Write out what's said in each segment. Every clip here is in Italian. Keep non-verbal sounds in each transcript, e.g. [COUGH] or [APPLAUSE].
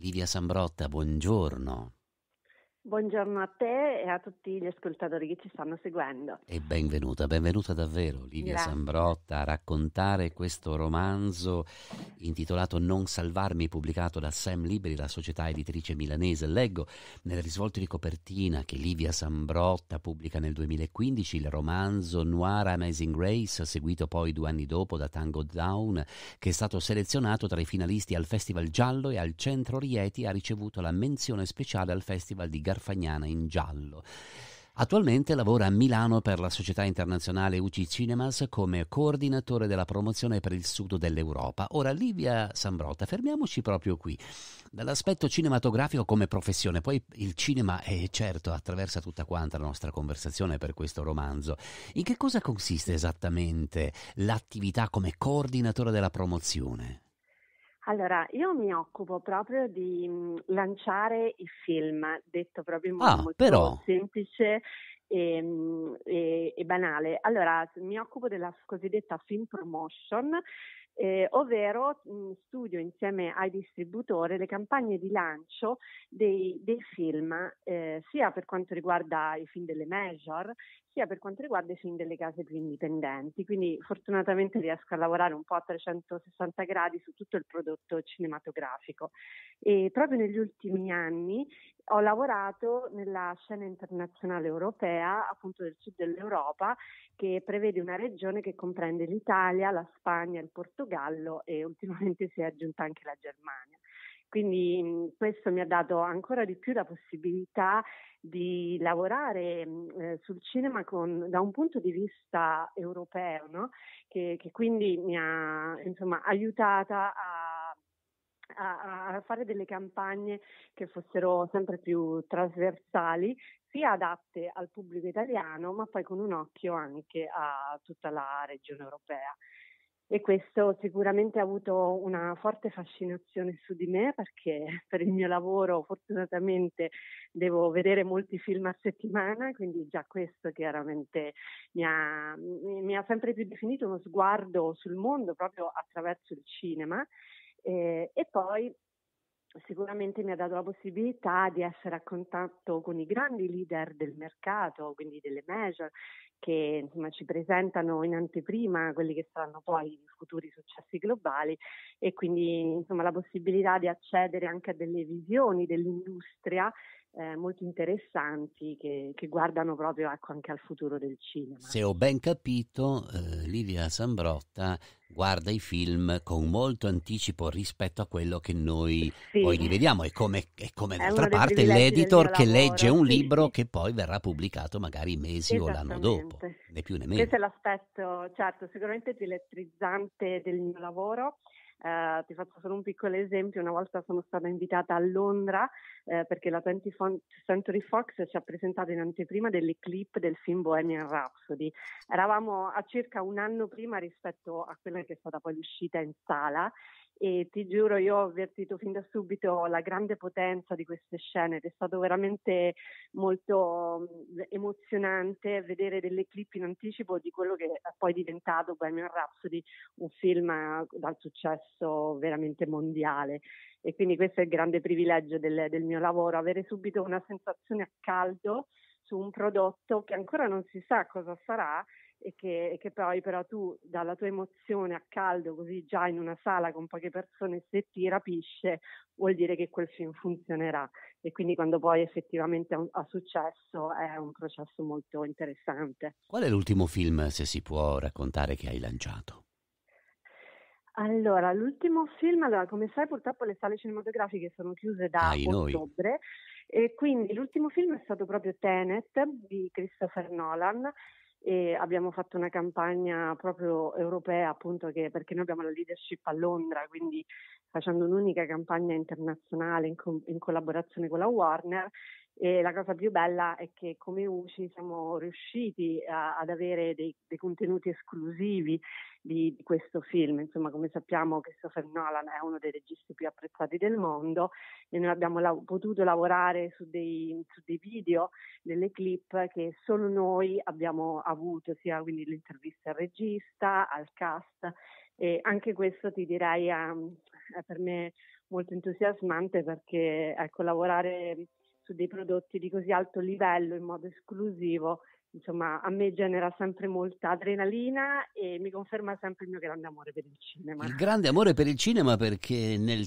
Livia Sambrotta, buongiorno. Buongiorno a te e a tutti gli ascoltatori che ci stanno seguendo. E benvenuta, benvenuta davvero Livia Grazie. Sambrotta a raccontare questo romanzo intitolato Non salvarmi, pubblicato da Sam Libri, la società editrice milanese. Leggo nel risvolto di copertina che Livia Sambrotta pubblica nel 2015 il romanzo Noir Amazing Race, seguito poi due anni dopo da Tango Down, che è stato selezionato tra i finalisti al Festival Giallo e al Centro Rieti ha ricevuto la menzione speciale al Festival di Garganta Carfagnana in giallo. Attualmente lavora a Milano per la società internazionale UC Cinemas come coordinatore della promozione per il sud dell'Europa. Ora Livia Sambrotta, fermiamoci proprio qui. Dall'aspetto cinematografico come professione, poi il cinema è certo attraversa tutta quanta la nostra conversazione per questo romanzo. In che cosa consiste esattamente l'attività come coordinatore della promozione? Allora, io mi occupo proprio di mh, mm, lanciare i film, detto proprio in modo ah, molto però. semplice e, mm, e, e, banale. Allora, mi occupo della cosiddetta film promotion, eh, ovvero mh, mm, studio insieme ai distributori le campagne di lancio dei, dei film, eh, sia per quanto riguarda i film delle major, sia per quanto riguarda i film delle case più indipendenti. Quindi fortunatamente riesco a lavorare un po' a 360 gradi su tutto il prodotto cinematografico. E proprio negli ultimi anni ho lavorato nella scena internazionale europea, appunto del sud dell'Europa, che prevede una regione che comprende l'Italia, la Spagna, il Portogallo, Portogallo e ultimamente si è aggiunta anche la Germania. Quindi mm, questo mi ha dato ancora di più la possibilità di lavorare mm, eh, sul cinema con, da un punto di vista europeo, no? che, che, quindi mi ha insomma, aiutata a, a, a fare delle campagne che fossero sempre più trasversali, sia adatte al pubblico italiano, ma poi con un occhio anche a tutta la regione europea e questo sicuramente ha avuto una forte fascinazione su di me perché [LAUGHS] per il mio lavoro fortunatamente devo vedere molti film a settimana, quindi già questo chiaramente mi ha, mi ha sempre più definito uno sguardo sul mondo proprio attraverso il cinema. Eh, e poi sicuramente mi ha dato la possibilità di essere a contatto con i grandi leader del mercato, quindi delle major, che insomma, ci presentano in anteprima quelli che saranno poi i futuri successi globali e quindi insomma, la possibilità di accedere anche a delle visioni dell'industria eh, molto interessanti che, che guardano proprio ecco, anche al futuro del cinema. Se ho ben capito, eh, Livia Sambrotta guarda i film con molto anticipo rispetto a quello che noi sì. poi li vediamo. È come, è come è d'altra parte l'editor che lavoro. legge un libro sì. che poi verrà pubblicato magari mesi o l'anno dopo, né più né meno. Questo è l'aspetto, certo, sicuramente più elettrizzante del mio lavoro. Eh, ti faccio solo un piccolo esempio, una volta sono stata invitata a Londra eh, perché la 20th Century Fox ci ha presentato in anteprima delle clip del film Bohemian Rhapsody. Eravamo a circa un anno prima rispetto a quella che è stata poi l'uscita in sala e ti giuro io ho avvertito fin da subito la grande potenza di queste scene ed è stato veramente molto mhmm, emozionante vedere delle clip in anticipo di quello che è poi diventato Bohemian Rhapsody, un film dal successo veramente mondiale e quindi questo è il grande privilegio del, del mio lavoro, avere subito una sensazione a caldo su un prodotto che ancora non si sa cosa sarà e che, e che, poi però tu dalla tua emozione a caldo, così già in una sala con poche persone, se ti rapisce, vuol dire che quel film funzionerà e quindi quando poi effettivamente ha successo è un processo molto interessante. Qual è l'ultimo film, se si può raccontare, che hai lanciato? Allora, l'ultimo film, allora, come sai purtroppo le sale cinematografiche sono chiuse da Ai ottobre noi. e quindi l'ultimo film è stato proprio Tenet di Christopher Nolan e abbiamo fatto una campagna proprio europea appunto che, perché noi abbiamo la leadership a Londra, quindi facendo un'unica campagna internazionale in, co- in collaborazione con la Warner e la cosa più bella è che come UCI siamo riusciti a, ad avere dei, dei, contenuti esclusivi di, di questo film. Insomma, come sappiamo Christopher Nolan è uno dei registi più apprezzati del mondo e noi abbiamo la- potuto lavorare su dei, su dei, video, delle clip che solo noi abbiamo avuto, sia quindi l'intervista al regista, al cast. E anche questo ti direi è, um, è per me molto entusiasmante perché ecco, lavorare su dei prodotti di così alto livello in modo esclusivo, insomma, a me genera sempre molta adrenalina e mi conferma sempre il mio grande amore per il cinema. Il grande amore per il cinema perché nel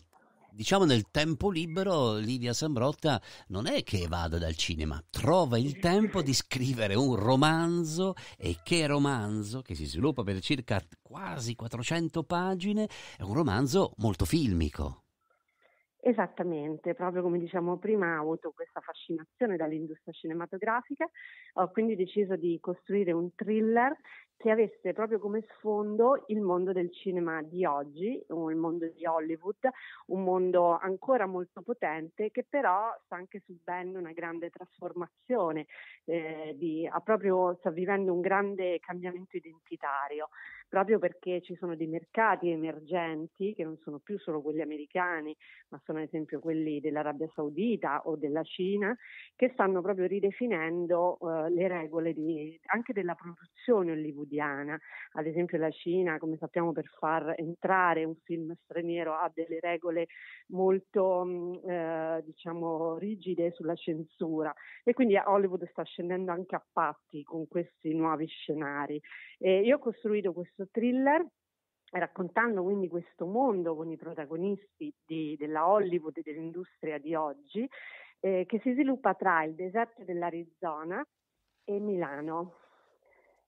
diciamo nel tempo libero Livia Sambrotta non è che vada dal cinema, trova il tempo di scrivere un romanzo e che romanzo che si sviluppa per circa quasi 400 pagine, è un romanzo molto filmico. Esattamente, proprio come diciamo prima ho avuto questa fascinazione dall'industria cinematografica, ho quindi deciso di costruire un thriller che avesse proprio come sfondo il mondo del cinema di oggi, il mondo di Hollywood, un mondo ancora molto potente che però sta anche subendo una grande trasformazione, eh, di, proprio, sta vivendo un grande cambiamento identitario proprio perché ci sono dei mercati emergenti che non sono più solo quelli americani, ma sono ad esempio quelli dell'Arabia Saudita o della Cina, che stanno proprio ridefinendo eh, le regole di, anche della produzione hollywoodiana. Ad esempio la Cina, come sappiamo, per far entrare un film straniero ha delle regole molto mm, eh, diciamo rigide sulla censura e quindi Hollywood sta scendendo anche a patti con questi nuovi scenari. E io ho costruito questo questo thriller raccontando quindi questo mondo con i protagonisti di, della Hollywood e dell'industria di oggi eh, che si sviluppa tra il deserto dell'Arizona e Milano.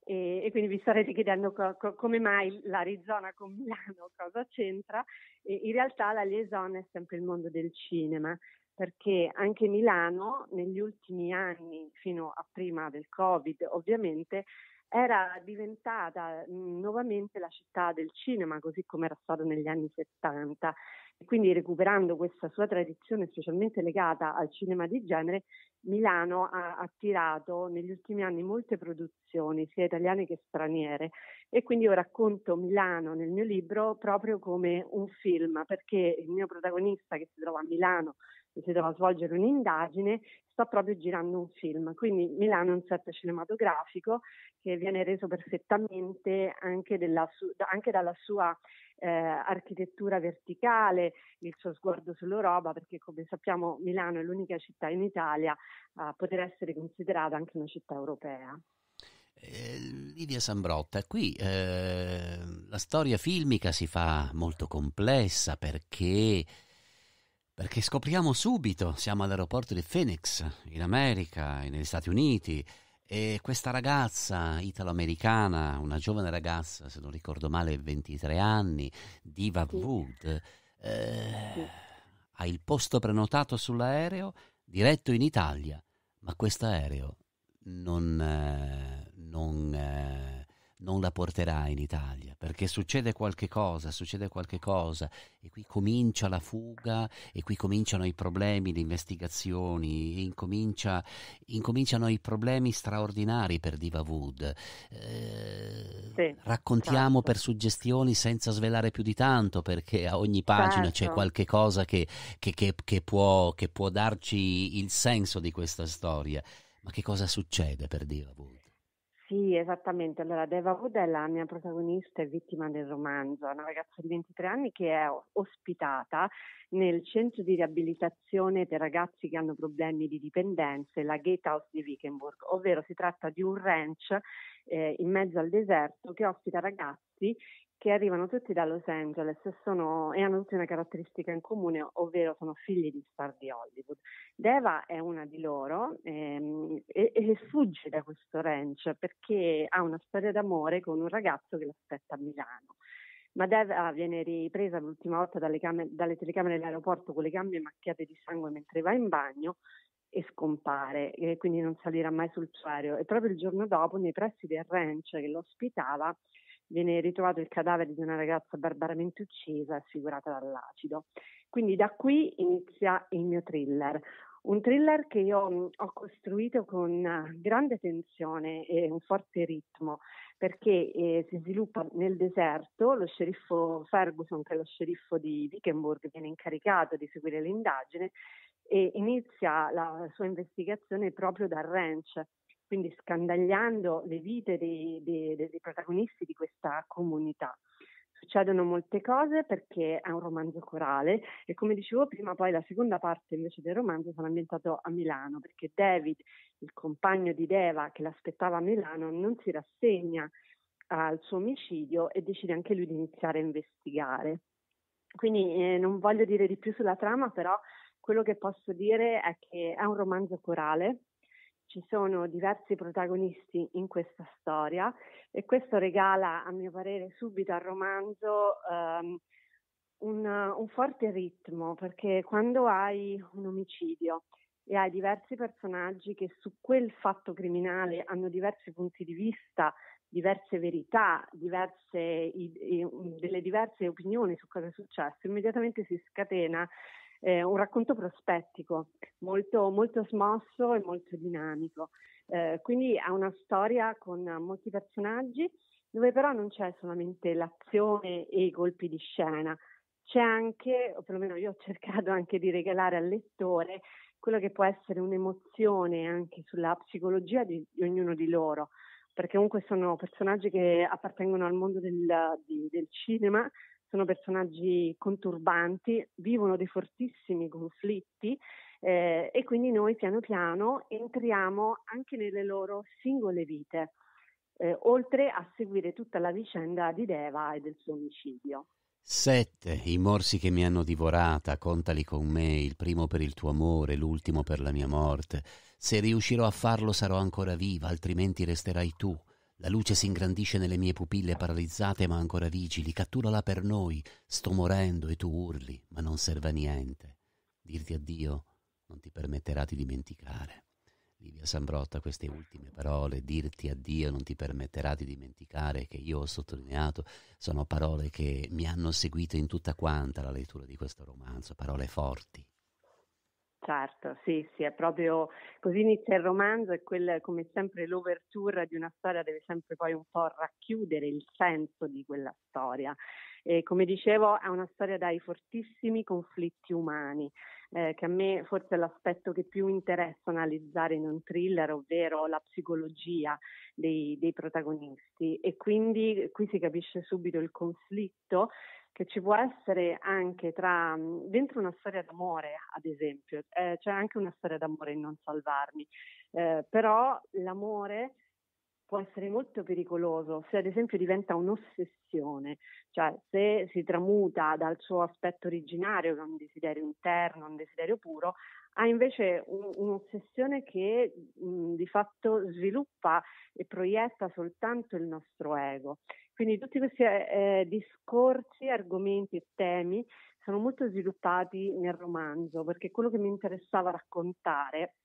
E, e quindi vi starete chiedendo co- co- come mai l'Arizona con Milano, [LAUGHS] cosa c'entra? E in realtà la liaison è sempre il mondo del cinema, perché anche Milano negli ultimi anni, fino a prima del Covid ovviamente, era diventata mhmm, nuovamente la città del cinema, così come era stato negli anni 70. E quindi recuperando questa sua tradizione specialmente legata al cinema di genere, Milano ha attirato negli ultimi anni molte produzioni, sia italiane che straniere. E quindi io racconto Milano nel mio libro proprio come un film, perché il mio protagonista che si trova a Milano si decideva svolgere un'indagine, sta proprio girando un film. Quindi Milano è un set cinematografico che viene reso perfettamente anche, della su- anche dalla sua eh, architettura verticale, il suo sguardo sull'Europa, perché come sappiamo Milano è l'unica città in Italia a poter essere considerata anche una città europea. Eh, Lidia Sambrotta, qui eh, la storia filmica si fa molto complessa perché perché scopriamo subito, siamo all'aeroporto di Phoenix, in America, negli Stati Uniti, e questa ragazza italo-americana, una giovane ragazza, se non ricordo male, 23 anni, Diva sì. Wood, eh, sì. ha il posto prenotato sull'aereo diretto in Italia, ma questo aereo non... Eh, non eh, non la porterà in Italia perché succede qualche cosa, succede qualche cosa e qui comincia la fuga e qui cominciano i problemi, le investigazioni, incomincia, incominciano i problemi straordinari per Diva Wood. Eh, sì, raccontiamo certo. per suggestioni senza svelare più di tanto perché a ogni pagina certo. c'è qualche cosa che, che, che, che, può, che può darci il senso di questa storia. Ma che cosa succede per Diva Wood? Sì, esattamente. Allora, Deva Wood è la mia protagonista e vittima del romanzo, una ragazza di 23 anni che è ospitata nel centro di riabilitazione per ragazzi che hanno problemi di dipendenze, la Gatehouse di Wickenburg, ovvero si tratta di un ranch eh, in mezzo al deserto che ospita ragazzi che arrivano tutti da Los Angeles e, sono, e, hanno tutti una caratteristica in comune, ovvero sono figli di star di Hollywood. Deva è una di loro ehm, e, e, fugge da questo ranch perché ha una storia d'amore con un ragazzo che l'aspetta a Milano. Ma Deva viene ripresa l'ultima volta dalle, cam- dalle telecamere dell'aeroporto con le gambe macchiate di sangue mentre va in bagno e scompare, e quindi non salirà mai sul serio. E proprio il giorno dopo, nei pressi del ranch che lo ospitava, viene ritrovato il cadavere di una ragazza barbaramente uccisa e sfigurata dall'acido. Quindi da qui inizia il mio thriller. Un thriller che io ho costruito con eh, grande tensione e un forte ritmo, perché eh, si sviluppa nel deserto, lo sceriffo Ferguson, che è lo sceriffo di Wickenburg, viene incaricato di seguire l'indagine e inizia la sua investigazione proprio dal ranch quindi scandagliando le vite dei, dei, dei protagonisti di questa comunità succedono molte cose perché è un romanzo corale e come dicevo prima poi la seconda parte invece del romanzo sarà ambientato a Milano perché David, il compagno di Deva che l'aspettava a Milano, non si rassegna al suo omicidio e decide anche lui di iniziare a investigare. Quindi eh, non voglio dire di più sulla trama, però quello che posso dire è che è un romanzo corale ci sono diversi protagonisti in questa storia e questo regala, a mio parere, subito al romanzo ehm, un, un forte ritmo, perché quando hai un omicidio e hai diversi personaggi che su quel fatto criminale hanno diversi punti di vista, diverse verità, diverse, delle diverse opinioni su cosa è successo, immediatamente si scatena eh, un racconto prospettico, molto, molto smosso e molto dinamico. Eh, quindi ha una storia con molti personaggi dove però non c'è solamente l'azione e i colpi di scena, c'è anche, o perlomeno io ho [LAUGHS] cercato anche di regalare al lettore quello che può essere un'emozione anche sulla psicologia di, di ognuno di loro, perché comunque sono personaggi che appartengono al mondo del, di, del cinema, sono personaggi conturbanti, vivono dei fortissimi conflitti eh, e quindi noi piano piano entriamo anche nelle loro singole vite, eh, oltre a seguire tutta la vicenda di Deva e del suo omicidio. Sette, i morsi che mi hanno divorata, contali con me, il primo per il tuo amore, l'ultimo per la mia morte. Se riuscirò a farlo sarò ancora viva, altrimenti resterai tu. La luce si ingrandisce nelle mie pupille paralizzate ma ancora vigili. Catturala per noi. Sto morendo e tu urli, ma non serve a niente. Dirti addio non ti permetterà di dimenticare. Livia Sambrotta, queste ultime parole, dirti addio non ti permetterà di dimenticare, che io ho sottolineato, sono parole che mi hanno seguito in tutta quanta la lettura di questo romanzo, parole forti, Certo, sì, sì, è proprio così inizia il romanzo e quel, come sempre l'overture di una storia deve sempre poi un po' racchiudere il senso di quella storia. E come dicevo è una storia dai fortissimi conflitti umani eh, che a me forse è l'aspetto che più interessa analizzare in un thriller, ovvero la psicologia dei, dei protagonisti. E quindi qui si capisce subito il conflitto che ci può essere anche tra mm, dentro una storia d'amore, ad esempio, eh, c'è anche una storia d'amore in non salvarmi, eh, però l'amore può essere molto pericoloso se ad esempio diventa un'ossessione, cioè se si tramuta dal suo aspetto originario, che è un desiderio interno, un desiderio puro, ha invece un, un'ossessione che mh, mhmm, di fatto sviluppa e proietta soltanto il nostro ego. Quindi tutti questi eh, eh, discorsi, argomenti e temi sono molto sviluppati nel romanzo, perché quello che mi interessava raccontare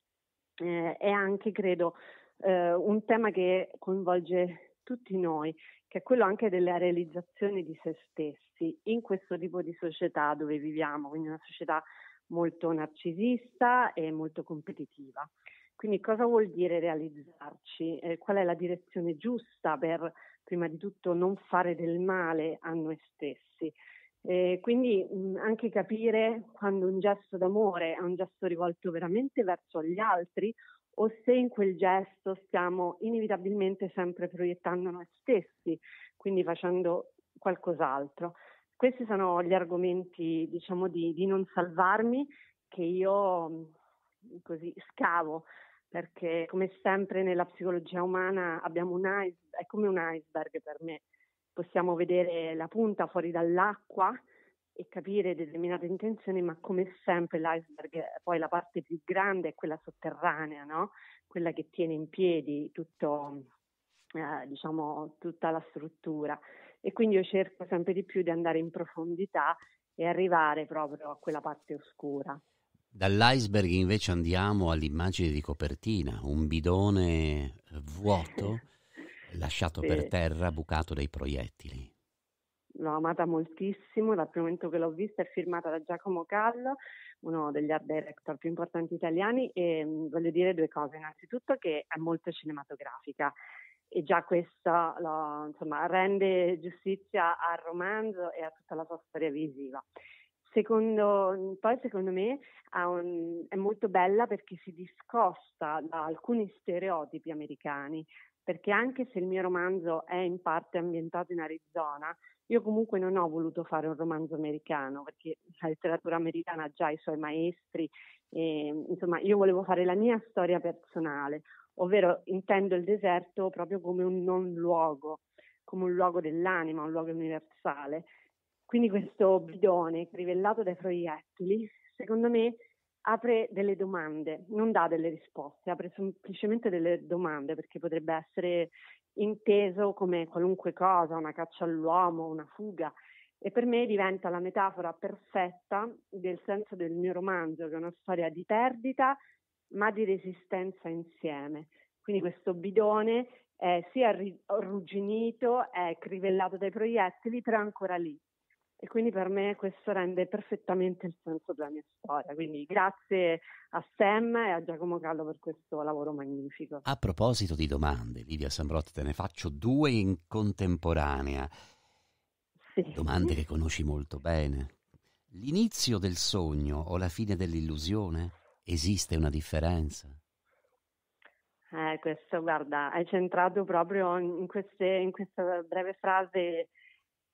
eh, è anche, credo, eh, un tema che coinvolge tutti noi, che è quello anche della realizzazione di se stessi in questo tipo di società dove viviamo, quindi una società molto narcisista e molto competitiva. Quindi cosa vuol dire realizzarci? Eh, qual è la direzione giusta per, prima di tutto, non fare del male a noi stessi? Eh, quindi mh, mm, anche capire quando un gesto d'amore è un gesto rivolto veramente verso gli altri o se in quel gesto stiamo inevitabilmente sempre proiettando noi stessi, quindi facendo qualcos'altro. Questi sono gli argomenti, diciamo, di, di non salvarmi che io mm, così scavo perché come sempre nella psicologia umana abbiamo un iceberg, è come un iceberg per me, possiamo vedere la punta fuori dall'acqua e capire determinate intenzioni, ma come sempre l'iceberg, poi la parte più grande è quella sotterranea, no? quella che tiene in piedi tutto, eh, diciamo, tutta la struttura. E quindi io cerco sempre di più di andare in profondità e arrivare proprio a quella parte oscura. Dall'iceberg invece andiamo all'immagine di copertina, un bidone vuoto [LAUGHS] lasciato sì. per terra, bucato dai proiettili l'ho amata moltissimo, dal primo momento che l'ho vista è firmata da Giacomo Callo, uno degli art director più importanti italiani e mm, voglio dire due cose, innanzitutto che è molto cinematografica e già questo lo, insomma, rende giustizia al romanzo e a tutta la sua storia visiva. Secondo, poi secondo me un, è molto bella perché si discosta da alcuni stereotipi americani, perché anche se il mio romanzo è in parte ambientato in Arizona, io comunque non ho voluto fare un romanzo americano perché la letteratura americana ha già i suoi maestri, e, ehm, insomma io volevo fare la mia storia personale, ovvero intendo il deserto proprio come un non luogo, come un luogo dell'anima, un luogo universale. Quindi questo bidone crivellato dai proiettili, secondo me apre delle domande, non dà delle risposte, apre semplicemente delle domande perché potrebbe essere inteso come qualunque cosa, una caccia all'uomo, una fuga e per me diventa la metafora perfetta del senso del mio romanzo, che è una storia di perdita ma di resistenza insieme. Quindi questo bidone è sia arrugginito, è crivellato dai proiettili, però è ancora lì, e quindi per me questo rende perfettamente il senso della mia storia. Quindi grazie a Sam e a Giacomo Callo per questo lavoro magnifico. A proposito di domande, Lidia Sambrot, te ne faccio due in contemporanea. Sì. Domande che conosci molto bene. L'inizio del sogno o la fine dell'illusione? Esiste una differenza? Eh, questo, guarda, hai centrato proprio in, queste, in questa breve frase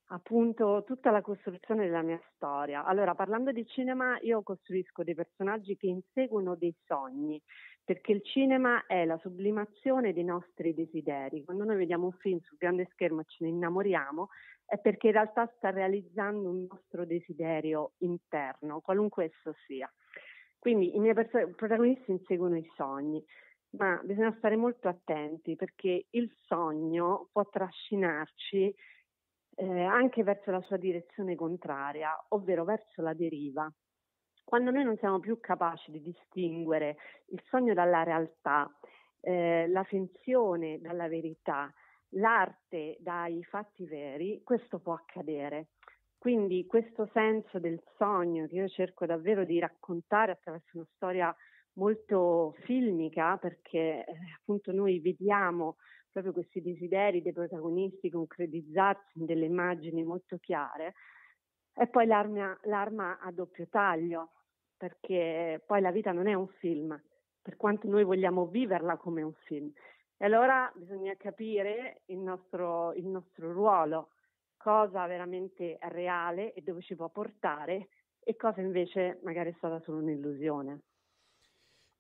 appunto tutta la costruzione della mia storia. Allora, parlando di cinema, io costruisco dei personaggi che inseguono dei sogni, perché il cinema è la sublimazione dei nostri desideri. Quando noi vediamo un film sul grande schermo e ce ne innamoriamo, è perché in realtà sta realizzando un nostro desiderio interno, qualunque esso sia. Quindi i miei perso- protagonisti inseguono i sogni ma bisogna stare molto attenti perché il sogno può trascinarci eh, anche verso la sua direzione contraria, ovvero verso la deriva. Quando noi non siamo più capaci di distinguere il sogno dalla realtà, eh, la finzione dalla verità, l'arte dai fatti veri, questo può accadere. Quindi questo senso del sogno che io cerco davvero di raccontare attraverso una storia molto filmica, perché eh, appunto noi vediamo proprio questi desideri dei protagonisti concretizzarsi in delle immagini molto chiare. E poi l'arma, l'arma a doppio taglio, perché poi la vita non è un film, per quanto noi vogliamo viverla come un film. E allora bisogna capire il nostro, il nostro ruolo, cosa veramente è reale e dove ci può portare e cosa invece magari è stata solo un'illusione.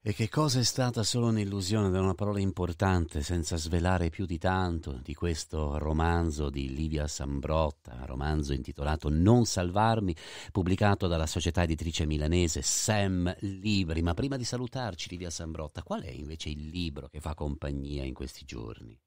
E che cosa è stata solo un'illusione da una parola importante, senza svelare più di tanto, di questo romanzo di Livia Sambrotta, romanzo intitolato Non salvarmi, pubblicato dalla società editrice milanese Sam Libri. Ma prima di salutarci, Livia Sambrotta, qual è invece il libro che fa compagnia in questi giorni?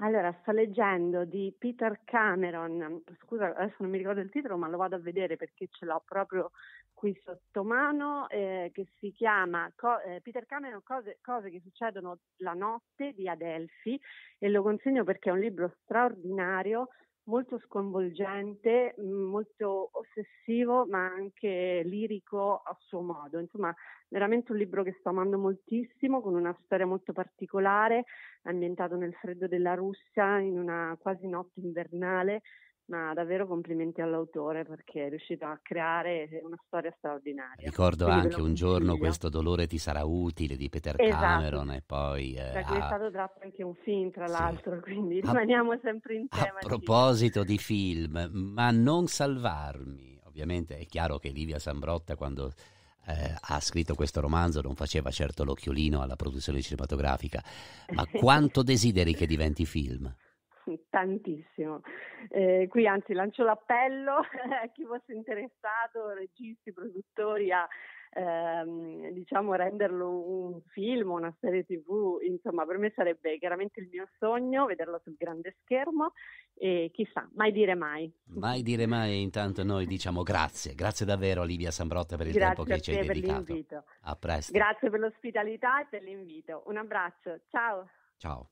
Allora, sto leggendo di Peter Cameron, scusa adesso non mi ricordo il titolo, ma lo vado a vedere perché ce l'ho proprio qui sotto mano eh, che si chiama co- eh, Peter Cameron cose, cose, che succedono la notte di Adelphi e lo consegno perché è un libro straordinario molto sconvolgente, mm, molto ossessivo, ma anche lirico a suo modo. Insomma, veramente un libro che sto amando moltissimo, con una storia molto particolare, ambientato nel freddo della Russia, in una quasi notte invernale, ma davvero complimenti all'autore perché è riuscito a creare una storia straordinaria. Ricordo Quindi anche un giorno questo dolore ti sarà utile di Peter esatto. Cameron e poi... Eh, da cioè, cui è stato tratto anche un film tra sì. l'altro, [LAUGHS] quindi rimaniamo sempre in tema. A proposito di film, ma non salvarmi, ovviamente è chiaro che Livia Sambrotta quando... Eh, ha scritto questo romanzo non faceva certo l'occhiolino alla produzione cinematografica, ma [LAUGHS] quanto desideri che diventi film? tantissimo. Eh, qui anzi lancio l'appello [LAUGHS] a chi fosse interessato, registi, produttori, a ehm, diciamo renderlo un film, una serie tv, insomma per me sarebbe chiaramente il mio sogno vederlo sul grande schermo e chissà, mai dire mai. Mai dire mai, intanto noi diciamo grazie, grazie davvero Olivia Sambrotta per il grazie tempo che ci hai dedicato. Grazie per l'invito. A presto. Grazie per l'ospitalità e per l'invito. Un abbraccio, ciao. Ciao.